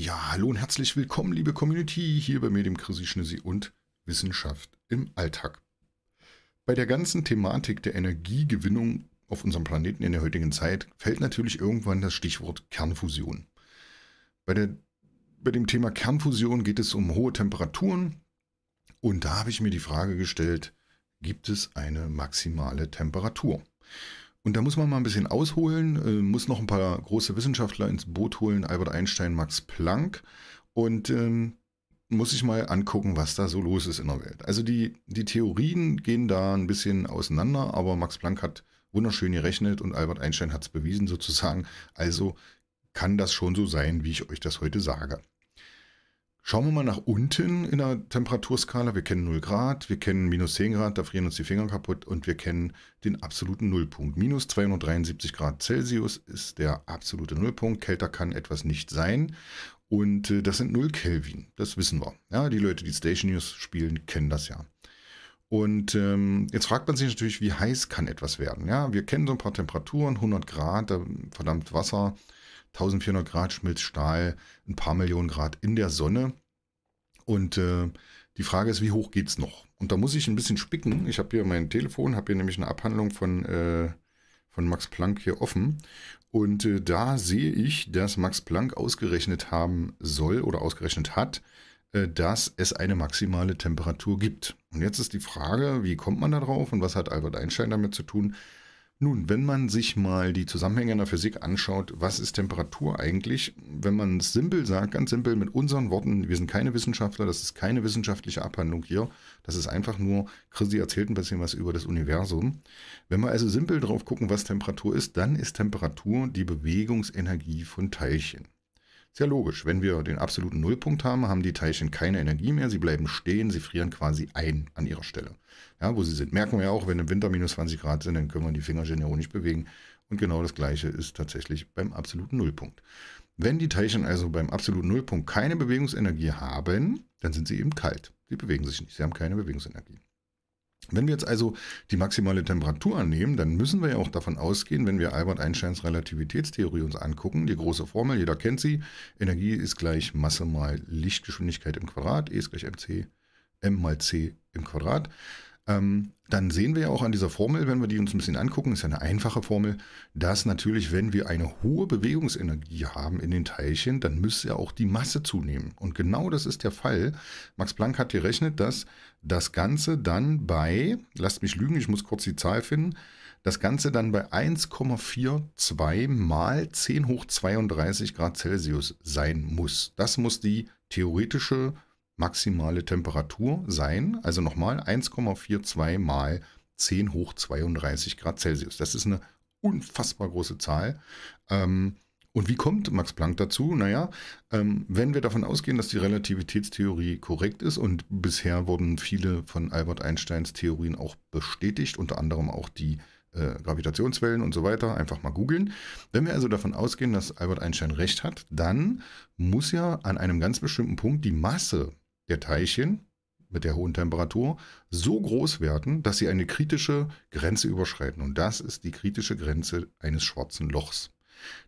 Ja, hallo und herzlich willkommen, liebe Community, hier bei mir, dem Chrissy Schnissi und Wissenschaft im Alltag. Bei der ganzen Thematik der Energiegewinnung auf unserem Planeten in der heutigen Zeit fällt natürlich irgendwann das Stichwort Kernfusion. Bei, der, bei dem Thema Kernfusion geht es um hohe Temperaturen und da habe ich mir die Frage gestellt, gibt es eine maximale Temperatur? Und da muss man mal ein bisschen ausholen, äh, muss noch ein paar große Wissenschaftler ins Boot holen, Albert Einstein, Max Planck. Und ähm, muss ich mal angucken, was da so los ist in der Welt. Also die, die Theorien gehen da ein bisschen auseinander, aber Max Planck hat wunderschön gerechnet und Albert Einstein hat es bewiesen sozusagen. Also kann das schon so sein, wie ich euch das heute sage. Schauen wir mal nach unten in der Temperaturskala. Wir kennen 0 Grad, wir kennen minus 10 Grad, da frieren uns die Finger kaputt und wir kennen den absoluten Nullpunkt. Minus 273 Grad Celsius ist der absolute Nullpunkt. Kälter kann etwas nicht sein. Und äh, das sind 0 Kelvin, das wissen wir. Ja, die Leute, die Station News spielen, kennen das ja. Und ähm, jetzt fragt man sich natürlich, wie heiß kann etwas werden? Ja, wir kennen so ein paar Temperaturen, 100 Grad, verdammt Wasser, 1400 Grad schmilzt Stahl, ein paar Millionen Grad in der Sonne. Und äh, die Frage ist, wie hoch geht es noch? Und da muss ich ein bisschen spicken. Ich habe hier mein Telefon, habe hier nämlich eine Abhandlung von, äh, von Max Planck hier offen. Und äh, da sehe ich, dass Max Planck ausgerechnet haben soll oder ausgerechnet hat, äh, dass es eine maximale Temperatur gibt. Und jetzt ist die Frage, wie kommt man da drauf und was hat Albert Einstein damit zu tun? Nun, wenn man sich mal die Zusammenhänge in der Physik anschaut, was ist Temperatur eigentlich? Wenn man es simpel sagt, ganz simpel mit unseren Worten, wir sind keine Wissenschaftler, das ist keine wissenschaftliche Abhandlung hier, das ist einfach nur, Chrissy erzählt ein bisschen was über das Universum. Wenn wir also simpel drauf gucken, was Temperatur ist, dann ist Temperatur die Bewegungsenergie von Teilchen. Ist ja logisch. Wenn wir den absoluten Nullpunkt haben, haben die Teilchen keine Energie mehr. Sie bleiben stehen, sie frieren quasi ein an ihrer Stelle. Ja, wo sie sind. Merken wir ja auch, wenn im Winter minus 20 Grad sind, dann können wir die Fingerchen ja auch nicht bewegen. Und genau das Gleiche ist tatsächlich beim absoluten Nullpunkt. Wenn die Teilchen also beim absoluten Nullpunkt keine Bewegungsenergie haben, dann sind sie eben kalt. Sie bewegen sich nicht. Sie haben keine Bewegungsenergie. Wenn wir jetzt also die maximale Temperatur annehmen, dann müssen wir ja auch davon ausgehen, wenn wir Albert Einsteins Relativitätstheorie uns angucken, die große Formel, jeder kennt sie, Energie ist gleich Masse mal Lichtgeschwindigkeit im Quadrat, E ist gleich mc, m mal c im Quadrat ähm, dann sehen wir ja auch an dieser Formel, wenn wir die uns ein bisschen angucken, ist ja eine einfache Formel, dass natürlich, wenn wir eine hohe Bewegungsenergie haben in den Teilchen, dann müsste ja auch die Masse zunehmen. Und genau das ist der Fall. Max Planck hat gerechnet, dass das Ganze dann bei, lasst mich lügen, ich muss kurz die Zahl finden, das Ganze dann bei 1,42 mal 10 hoch 32 Grad Celsius sein muss. Das muss die theoretische äh, maximale Temperatur sein. Also nochmal 1,42 mal 10 hoch 32 Grad Celsius. Das ist eine unfassbar große Zahl. Ähm, und wie kommt Max Planck dazu? Naja, ähm, wenn wir davon ausgehen, dass die Relativitätstheorie korrekt ist und bisher wurden viele von Albert Einsteins Theorien auch bestätigt, unter anderem auch die äh, Gravitationswellen und so weiter, einfach mal googeln. Wenn wir also davon ausgehen, dass Albert Einstein recht hat, dann muss ja an einem ganz bestimmten Punkt die Masse der Teilchen mit der hohen Temperatur so groß werden, dass sie eine kritische Grenze überschreiten. Und das ist die kritische Grenze eines schwarzen Lochs.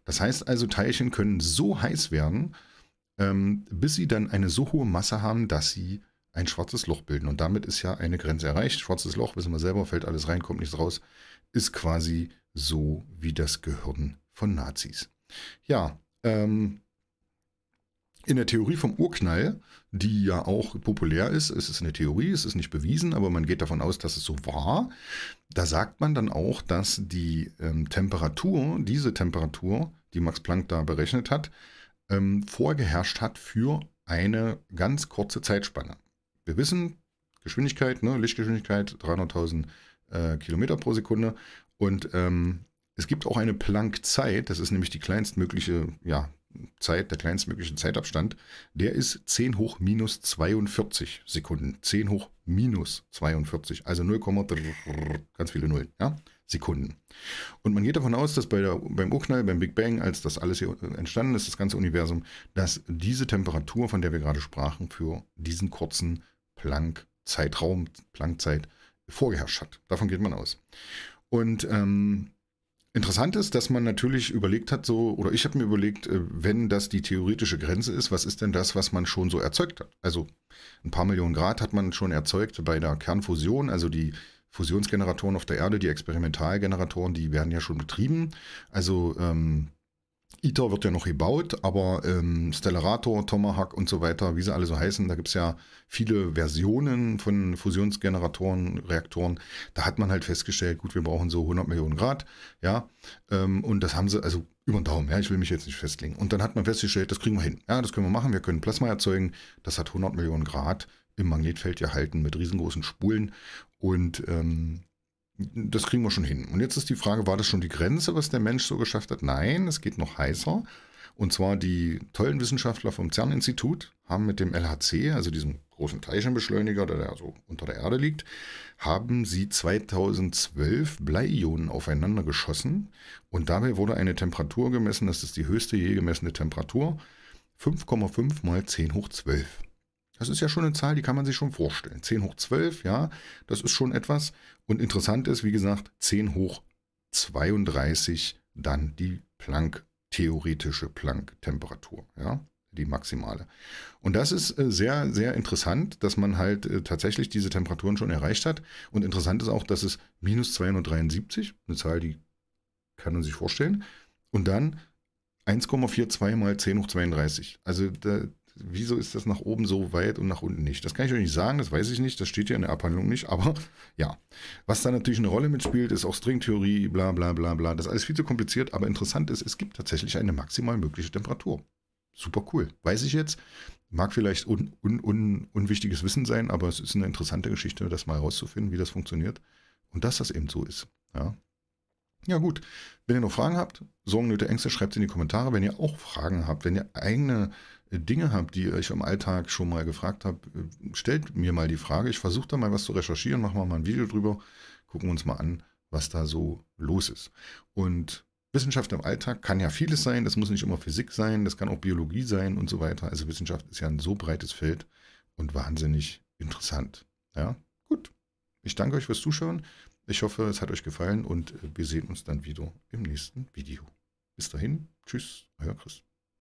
Das heißt also, Teilchen können so heiß werden, ähm, bis sie dann eine so hohe Masse haben, dass sie ein schwarzes Loch bilden. Und damit ist ja eine Grenze erreicht. Schwarzes Loch, wissen wir selber, fällt alles rein, kommt nichts raus, ist quasi so wie das Gehirn von Nazis. Ja, ähm, in der Theorie vom Urknall, die ja auch populär ist, es ist eine Theorie, es ist nicht bewiesen, aber man geht davon aus, dass es so war, da sagt man dann auch, dass die ähm, Temperatur, diese Temperatur, die Max Planck da berechnet hat, ähm, vorgeherrscht hat für eine ganz kurze Zeitspanne. Wir wissen, Geschwindigkeit, ne, Lichtgeschwindigkeit 300.000 äh, Kilometer pro Sekunde und ähm, es gibt auch eine Planck-Zeit, das ist nämlich die kleinstmögliche ja, Zeit, der kleinstmöglichen Zeitabstand, der ist 10 hoch minus 42 Sekunden. 10 hoch minus 42, also 0, ganz viele Nullen, ja, Sekunden. Und man geht davon aus, dass bei der, beim Urknall, beim Big Bang, als das alles hier entstanden ist, das ganze Universum, dass diese Temperatur, von der wir gerade sprachen, für diesen kurzen Planck-Zeitraum, Planck-Zeit, vorgeherrscht hat. Davon geht man aus. Und ähm, Interessant ist, dass man natürlich überlegt hat, so, oder ich habe mir überlegt, äh, wenn das die theoretische Grenze ist, was ist denn das, was man schon so erzeugt hat? Also ein paar Millionen Grad hat man schon erzeugt bei der Kernfusion, also die Fusionsgeneratoren auf der Erde, die Experimentalgeneratoren, die werden ja schon betrieben. Also ähm, ITER wird ja noch gebaut, aber ähm, Stellarator, Tomahawk und so weiter, wie sie alle so heißen, da gibt es ja viele Versionen von Fusionsgeneratoren, Reaktoren. Da hat man halt festgestellt, gut, wir brauchen so 100 Millionen Grad, ja, ähm, und das haben sie, also über den Daumen, ja, ich will mich jetzt nicht festlegen. Und dann hat man festgestellt, das kriegen wir hin, ja, das können wir machen, wir können Plasma erzeugen, das hat 100 Millionen Grad im Magnetfeld gehalten mit riesengroßen Spulen und ähm, das kriegen wir schon hin. Und jetzt ist die Frage, war das schon die Grenze, was der Mensch so geschafft hat? Nein, es geht noch heißer. Und zwar die tollen Wissenschaftler vom CERN-Institut haben mit dem LHC, also diesem großen Teilchenbeschleuniger, der so unter der Erde liegt, haben sie 2012 Bleionen aufeinander geschossen. Und dabei wurde eine Temperatur gemessen, das ist die höchste je gemessene Temperatur, 5,5 mal 10 hoch 12. Das ist ja schon eine Zahl, die kann man sich schon vorstellen. 10 hoch 12, ja, das ist schon etwas. Und interessant ist, wie gesagt, 10 hoch 32 dann die Planck, theoretische Planck-Temperatur, ja, die maximale. Und das ist äh, sehr, sehr interessant, dass man halt äh, tatsächlich diese Temperaturen schon erreicht hat. Und interessant ist auch, dass es minus 273, eine Zahl, die kann man sich vorstellen, und dann 1,42 mal 10 hoch 32. Also da, wieso ist das nach oben so weit und nach unten nicht? Das kann ich euch nicht sagen, das weiß ich nicht, das steht hier in der Abhandlung nicht, aber ja. Was da natürlich eine Rolle mitspielt, ist auch Stringtheorie, bla bla bla bla. Das ist alles viel zu kompliziert, aber interessant ist, es gibt tatsächlich eine maximal mögliche Temperatur. Super cool. Weiß ich jetzt, mag vielleicht un, un, un, unwichtiges Wissen sein, aber es ist eine interessante Geschichte, das mal herauszufinden, wie das funktioniert und dass das eben so ist. Ja. Ja gut, wenn ihr noch Fragen habt, Sorgen, Nöte, Ängste, schreibt sie in die Kommentare. Wenn ihr auch Fragen habt, wenn ihr eigene Dinge habt, die ihr euch im Alltag schon mal gefragt habt, äh, stellt mir mal die Frage. Ich versuche da mal was zu recherchieren, machen wir mal ein Video drüber, gucken uns mal an, was da so los ist. Und Wissenschaft im Alltag kann ja vieles sein, das muss nicht immer Physik sein, das kann auch Biologie sein und so weiter. Also Wissenschaft ist ja ein so breites Feld und wahnsinnig interessant. Ja, gut. Ich danke euch fürs Zuschauen. Ich hoffe, es hat euch gefallen und äh, wir sehen uns dann wieder im nächsten Video. Bis dahin, tschüss, euer Chris.